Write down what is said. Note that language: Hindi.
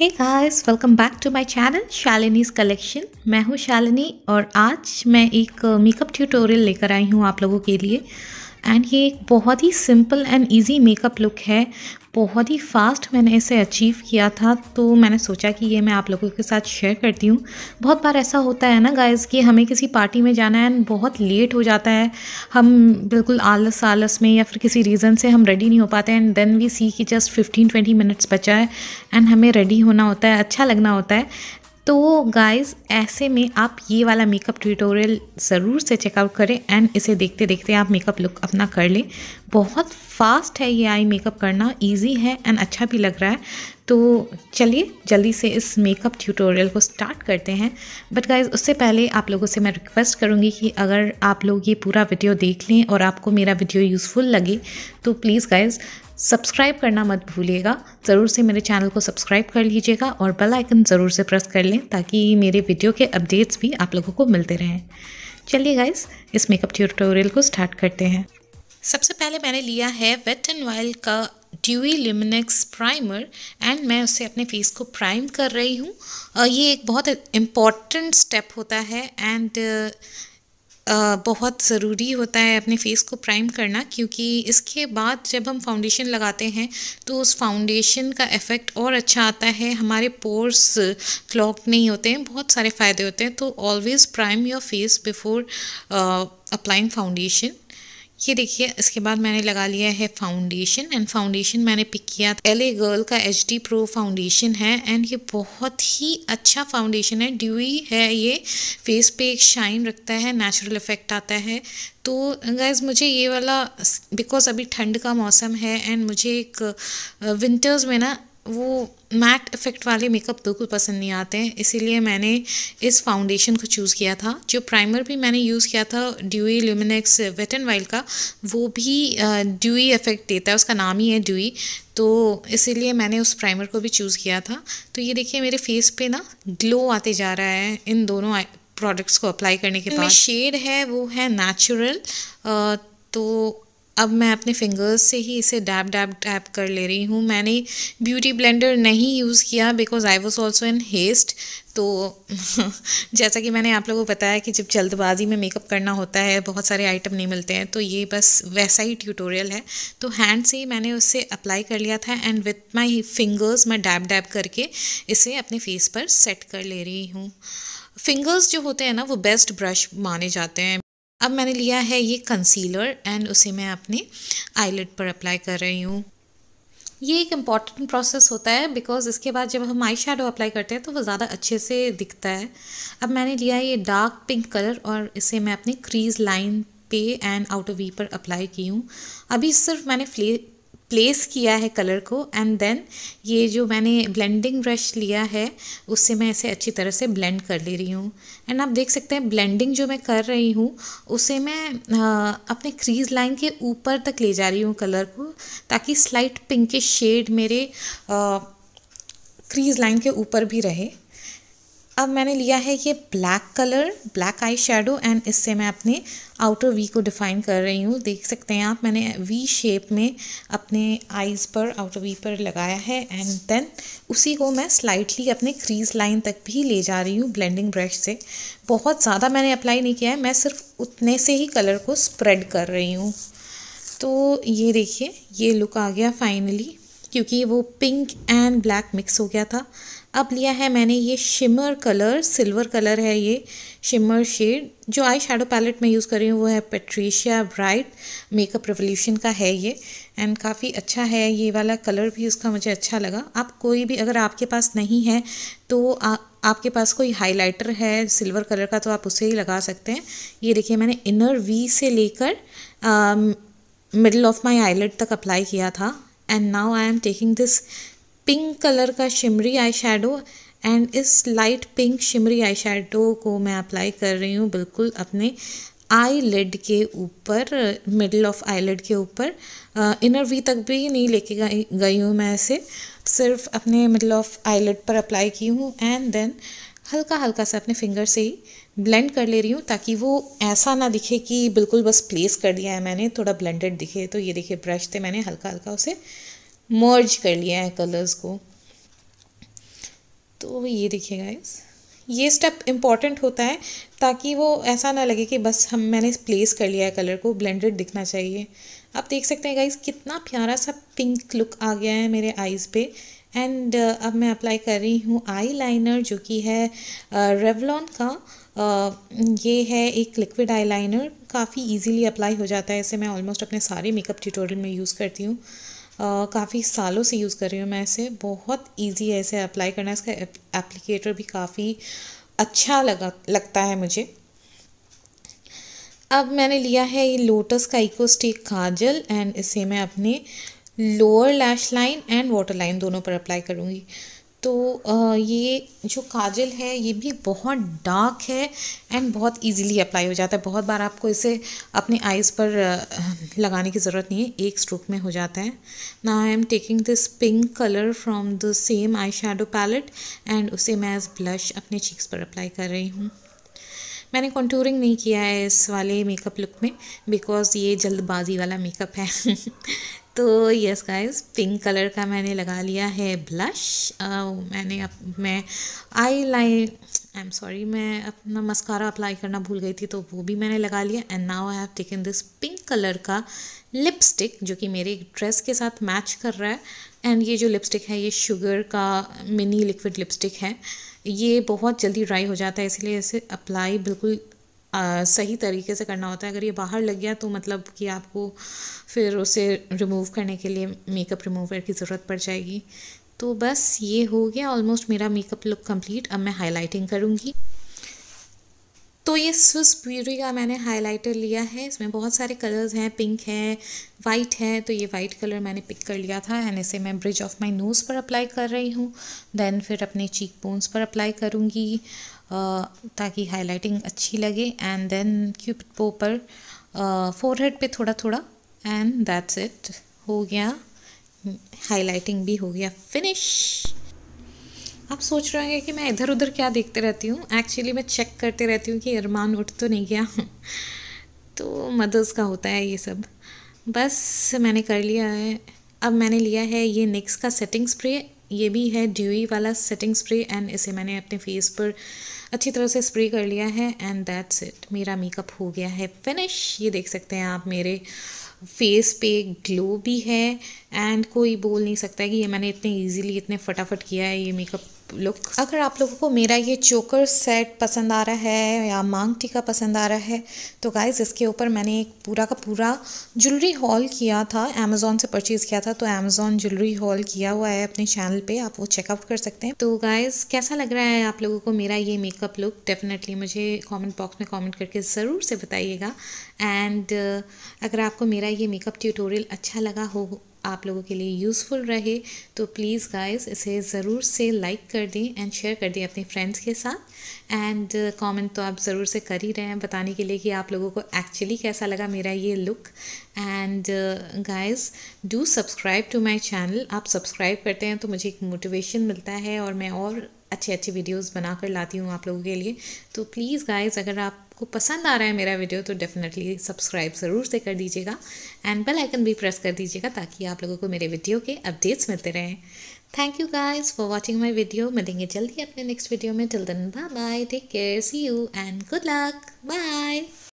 hey guys welcome back to my channel Shalini's collection मैं हूँ शालिनी और आज मैं एक मेकअप uh, ट्यूटोरियल लेकर आई हूँ आप लोगों के लिए एंड ये एक बहुत ही simple and easy makeup look है बहुत ही फास्ट मैंने इसे अचीव किया था तो मैंने सोचा कि ये मैं आप लोगों के साथ शेयर करती हूँ बहुत बार ऐसा होता है ना गाइस कि हमें किसी पार्टी में जाना है बहुत लेट हो जाता है हम बिल्कुल आलस आलस में या फिर किसी रीज़न से हम रेडी नहीं हो पाते एंड देन वी सी कि जस्ट फिफ्टीन ट्वेंटी मिनट्स बचा है एंड हमें रेडी होना होता है अच्छा लगना होता है तो गाइस ऐसे में आप ये वाला मेकअप ट्यूटोरियल ज़रूर से चेकआउट करें एंड इसे देखते देखते आप मेकअप लुक अपना कर लें बहुत फास्ट है ये आई मेकअप करना इजी है एंड अच्छा भी लग रहा है तो चलिए जल्दी से इस मेकअप ट्यूटोरियल को स्टार्ट करते हैं बट गाइज उससे पहले आप लोगों से मैं रिक्वेस्ट करूँगी कि अगर आप लोग ये पूरा वीडियो देख लें और आपको मेरा वीडियो यूज़फुल लगे तो प्लीज़ गाइज़ सब्सक्राइब करना मत भूलिएगा ज़रूर से मेरे चैनल को सब्सक्राइब कर लीजिएगा और बेल आइकन ज़रूर से प्रेस कर लें ताकि मेरे वीडियो के अपडेट्स भी आप लोगों को मिलते रहें चलिए गाइस इस मेकअप ट्यूटोरियल को स्टार्ट करते हैं सबसे पहले मैंने लिया है वेट एंड वाइल्ड का ड्यूई लिमिनेक्स प्राइमर एंड मैं उससे अपने फेस को प्राइम कर रही हूँ ये एक बहुत इम्पॉर्टेंट स्टेप होता है एंड बहुत ज़रूरी होता है अपने फेस को प्राइम करना क्योंकि इसके बाद जब हम फाउंडेशन लगाते हैं तो उस फाउंडेशन का इफ़ेक्ट और अच्छा आता है हमारे पोर्स क्लॉक नहीं होते हैं बहुत सारे फ़ायदे होते हैं तो always prime your face before applying foundation ये देखिए इसके बाद मैंने लगा लिया है फाउंडेशन एंड फाउंडेशन मैंने पिक किया एल ए गर्ल का एच डी प्रो फाउंडेशन है एंड ये बहुत ही अच्छा फाउंडेशन है ड्यूई है ये फेस पे एक शाइन रखता है नेचुरल इफेक्ट आता है तो गैस मुझे ये वाला बिकॉज़ अभी ठंड का मौसम है एंड मुझे एक विंटर्स uh, में ना वो मैट इफ़ेक्ट वाले मेकअप बिल्कुल पसंद नहीं आते हैं इसीलिए मैंने इस फाउंडेशन को चूज़ किया था जो प्राइमर भी मैंने यूज़ किया था dewy luminex Wet and Wild का वो भी ड्यूई इफ़ेक्ट देता है उसका नाम ही है ड्यूई तो इसीलिए मैंने उस प्राइमर को भी चूज़ किया था तो ये देखिए मेरे फेस पे ना ग्लो आते जा रहा है इन दोनों प्रोडक्ट्स को अप्लाई करने के बाद शेड है वो है नेचुरल तो अब मैं अपने फिंगर्स से ही इसे डैप डैप डैप कर ले रही हूँ मैंने ब्यूटी ब्लेंडर नहीं यूज़ किया because I was also in haste तो जैसा कि मैंने आप लोगों को बताया कि जब जल्दबाजी में मेकअप करना होता है बहुत सारे आइटम नहीं मिलते हैं तो ये बस वैसा ही ट्यूटोरियल है तो हैंड से ही मैंने उससे अप्लाई कर लिया था एंड विथ माई फिंगर्स मैं डैप डैप करके इसे अपने फेस पर सेट कर ले रही हूँ फिंगर्स जो होते हैं ना वो बेस्ट ब्रश माने जाते हैं अब मैंने लिया है ये कंसीलर एंड उसे मैं अपने आईलेट पर अप्लाई कर रही हूँ ये एक इम्पॉर्टेंट प्रोसेस होता है बिकॉज इसके बाद जब हम आई शेडो अप्लाई करते हैं तो वो ज़्यादा अच्छे से दिखता है अब मैंने लिया है ये डार्क पिंक कलर और इसे मैं अपने क्रीज लाइन पे एंड आउटर वी पर अप्लाई की हूँ अभी सिर्फ मैंने फ्ले प्लेस किया है कलर को एंड देन ये जो मैंने ब्लेंडिंग ब्रश लिया है उससे मैं इसे अच्छी तरह से ब्लेंड कर ले रही हूँ एंड आप देख सकते हैं ब्लेंडिंग जो मैं कर रही हूँ उसे मैं अपने क्रीज लाइन के ऊपर तक ले जा रही हूँ कलर को ताकि स्लाइट पिंकिश शेड मेरे क्रीज लाइन के ऊपर भी रहे अब मैंने लिया है ये black colour black eye shadow and इससे मैं अपने आउटर वी को डिफ़ाइन कर रही हूँ देख सकते हैं आप मैंने वी शेप में अपने आईज़ पर आउटर वी पर लगाया है एंड देन उसी को मैं स्लाइटली अपने क्रीज लाइन तक भी ले जा रही हूँ ब्लेंडिंग ब्रश से बहुत ज़्यादा मैंने अप्लाई नहीं किया है मैं सिर्फ उतने से ही कलर को स्प्रेड कर रही हूँ तो ये देखिए ये लुक आ गया फाइनली क्योंकि वो पिंक एंड ब्लैक मिक्स हो गया था अब लिया है मैंने ये शिमर कलर सिल्वर कलर है ये शिमर शेड जो आई शेडो पैलेट में यूज़ कर रही हूँ वो है पेट्रीशिया ब्राइट मेकअप रेवोल्यूशन का है ये एंड काफ़ी अच्छा है ये वाला कलर भी उसका मुझे अच्छा लगा आप कोई भी अगर आपके पास नहीं है तो आ, आपके पास कोई हाइलाइटर है सिल्वर कलर का तो आप उसे ही लगा सकते हैं ये देखिए मैंने इनर वी से लेकर मिडल ऑफ माई आईलेट तक अप्लाई किया था and now I am taking this pink colour का शिमरी आई शेडो एंड इस light pink shimmery eye shadow को मैं अप्लाई कर रही हूँ बिल्कुल अपने आई लेड के ऊपर मिडल ऑफ आई लेड के ऊपर इनर वी तक भी नहीं लेके गई हूँ मैं इसे सिर्फ अपने मिडल ऑफ आई लेड पर अप्लाई की हूँ एंड देन हल्का हल्का सा अपने फिंगर से ही ब्लेंड कर ले रही हूँ ताकि वो ऐसा ना दिखे कि बिल्कुल बस प्लेस कर दिया है मैंने थोड़ा ब्लेंडेड दिखे तो ये देखिए ब्रश थे मैंने हल्का हल्का उसे मर्ज कर लिया है कलर्स को तो ये देखिए गाइस ये स्टेप इम्पॉर्टेंट होता है ताकि वो ऐसा ना लगे कि बस हम मैंने प्लेस कर लिया है कलर को ब्लेंडेड दिखना चाहिए आप देख सकते हैं गाइस कितना प्यारा सा पिंक लुक आ गया है मेरे आईज़ पे एंड uh, अब मैं अप्लाई कर रही हूँ आई लाइनर जो कि है रेवलॉन uh, का uh, ये है एक लिक्विड आई लाइनर काफ़ी ईजीली अप्लाई हो जाता है इसे मैं ऑलमोस्ट अपने सारे मेकअप ट्यूटोरियल में यूज़ करती हूँ काफ़ी सालों से यूज़ कर रही हूँ मैं इसे बहुत इजी है इसे अप्लाई करना इसका एप्लीकेटर भी काफ़ी अच्छा लगा लगता है मुझे अब मैंने लिया है ये लोटस का इको स्टिक काजल एंड इसे मैं अपने lower lash line and water line दोनों पर अप्लाई करूँगी तो ये जो काजल है ये भी बहुत डार्क है एंड बहुत इजीली अप्लाई हो जाता है बहुत बार आपको इसे अपने आइज़ पर लगाने की ज़रूरत नहीं है एक स्ट्रोक में हो जाता है ना I am taking this pink colour from the same eye shadow palette and उसे मैं एज ब्लश अपने चीक्स पर अप्लाई कर रही हूँ मैंने कॉन्टूरिंग नहीं किया है इस वाले मेकअप लुक में बिकॉज़ ये जल्दबाजी वाला मेकअप है तो यस गाइस पिंक कलर का मैंने लगा लिया है ब्लश मैंने अप, मैं eyeline I am sorry मैं अपना मस्कारा अप्लाई करना भूल गई थी तो वो भी मैंने लगा लिया and now I have taken this pink colour का लिपस्टिक जो कि मेरे ड्रेस के साथ मैच कर रहा है एंड ये जो लिपस्टिक है ये शुगर का मिनी लिक्विड लिपस्टिक है ये बहुत जल्दी ड्राई हो जाता है इसलिए इसे अप्लाई बिल्कुल आ, सही तरीके से करना होता है अगर ये बाहर लग गया तो मतलब कि आपको फिर उसे रिमूव करने के लिए मेकअप रिमूवर की ज़रूरत पड़ जाएगी तो बस ये हो गया ऑलमोस्ट मेरा मेकअप लुक कंप्लीट अब मैं हाईलाइटिंग करूँगी तो ये स्विस ब्यूटी का मैंने हाइलाइटर लिया है इसमें बहुत सारे कलर्स हैं पिंक है वाइट है तो ये वाइट कलर मैंने पिक कर लिया था एंड इसे मैं ब्रिज ऑफ माय नोज़ पर अप्लाई कर रही हूँ देन फिर अपने चीक बोन्स पर अप्लाई करूँगी ताकि हाईलाइटिंग अच्छी लगे एंड देन क्यूपिट पो पर फोर हेड पर थोड़ा थोड़ा एंड दैट्स इट हो गया हाइलाइटिंग भी हो गया फिनिश आप सोच रहे होंगे कि मैं इधर उधर क्या देखते रहती हूँ एक्चुअली मैं चेक करते रहती हूँ कि अरमान उठ तो नहीं गया तो मदर्स का होता है ये सब बस मैंने कर लिया है अब मैंने लिया है ये निक्स का सेटिंग स्प्रे ये भी है ड्यूई वाला सेटिंग स्प्रे एंड इसे मैंने अपने फेस पर अच्छी तरह से स्प्रे कर लिया है एंड दैट्स इट मेरा मेकअप हो गया है फिनिश ये देख सकते हैं आप मेरे फेस पे ग्लो भी है एंड कोई बोल नहीं सकता है कि ये मैंने इतने इजीली इतने फटाफट किया है ये मेकअप लुक अगर आप लोगों को मेरा ये चोकर सेट पसंद आ रहा है या मांग टीका पसंद आ रहा है तो गाइज़ इसके ऊपर मैंने एक पूरा का पूरा ज्वेलरी हॉल किया था अमेज़ोन से परचेज़ किया था तो अमेज़ोन ज्वेलरी हॉल किया हुआ है अपने चैनल पे आप वो चेकआउट कर सकते हैं तो गाइज़ कैसा लग रहा है आप लोगों को मेरा ये मेकअप लुक डेफिनेटली मुझे कॉमेंट बॉक्स में कॉमेंट करके ज़रूर से बताइएगा एंड अगर आपको मेरा ये मेकअप ट्यूटोरियल अच्छा लगा हो आप लोगों के लिए यूज़फुल रहे तो प्लीज़ गाइस इसे ज़रूर से लाइक कर दें एंड शेयर कर दें अपने फ्रेंड्स के साथ एंड कमेंट uh, तो आप ज़रूर से कर ही रहे हैं बताने के लिए कि आप लोगों को एक्चुअली कैसा लगा मेरा ये look and guys do subscribe to my channel आप सब्सक्राइब करते हैं तो मुझे एक मोटिवेशन मिलता है और मैं और अच्छे अच्छे वीडियोस कर लाती हूँ आप लोगों के लिए तो प्लीज़ गाइस अगर आपको पसंद आ रहा है मेरा वीडियो तो डेफिनेटली सब्सक्राइब ज़रूर से कर दीजिएगा एंड बेल आइकन भी प्रेस कर दीजिएगा ताकि आप लोगों को मेरे वीडियो के अपडेट्स मिलते रहें thank you guys for watching my video मिलेंगे जल्दी अपने नेक्स्ट वीडियो में till then bye bye take care see you and good luck bye